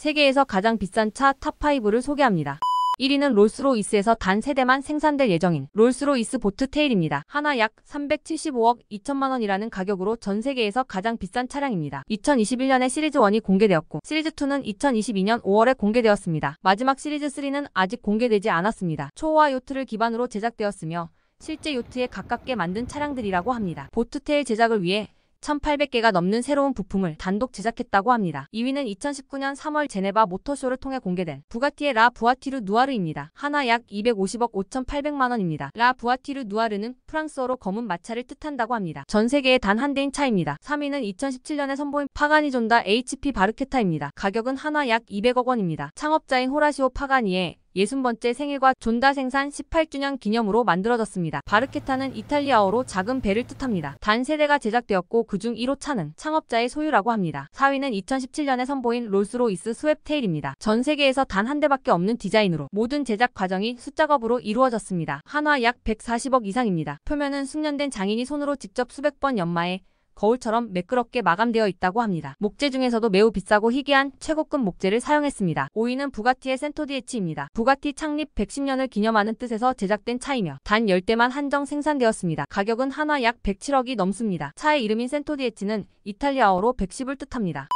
세계에서 가장 비싼 차 탑5를 소개합니다. 1위는 롤스로이스에서 단 세대만 생산될 예정인 롤스로이스 보트테일입니다. 하나 약 375억 2천만원이라는 가격으로 전 세계에서 가장 비싼 차량입니다. 2021년에 시리즈 1이 공개되었고 시리즈 2는 2022년 5월에 공개되었습니다. 마지막 시리즈 3는 아직 공개되지 않았습니다. 초호화 요트를 기반으로 제작되었으며 실제 요트에 가깝게 만든 차량들이라고 합니다. 보트테일 제작을 위해 1,800개가 넘는 새로운 부품을 단독 제작했다고 합니다. 2위는 2019년 3월 제네바 모터쇼를 통해 공개된 부가티의 라 부아티르 누아르입니다. 하나 약 250억 5,800만 원입니다. 라 부아티르 누아르는 프랑스어로 검은 마차를 뜻한다고 합니다. 전 세계에 단 한 대인 차입니다. 3위는 2017년에 선보인 파가니 존다 HP 바르케타입니다. 가격은 하나 약 200억 원입니다. 창업자인 호라시오 파가니의 60번째 생일과 존다 생산 18주년 기념으로 만들어졌습니다. 바르케타는 이탈리아어로 작은 배를 뜻합니다. 단 세대가 제작되었고 그중 1호 차는 창업자의 소유라고 합니다. 4위는 2017년에 선보인 롤스로이스 스웹테일입니다. 전 세계에서 단 한 대밖에 없는 디자인으로 모든 제작 과정이 숫작업으로 이루어졌습니다. 한화 약 140억 이상입니다. 표면은 숙련된 장인이 손으로 직접 수백 번 연마해 거울처럼 매끄럽게 마감되어 있다고 합니다. 목재 중에서도 매우 비싸고 희귀한 최고급 목재를 사용했습니다. 5위는 부가티의 센토디에치입니다. 부가티 창립 110년을 기념하는 뜻에서 제작된 차이며 단 10대만 한정 생산되었습니다. 가격은 한화 약 107억이 넘습니다. 차의 이름인 센토디에치는 이탈리아어로 110을 뜻합니다.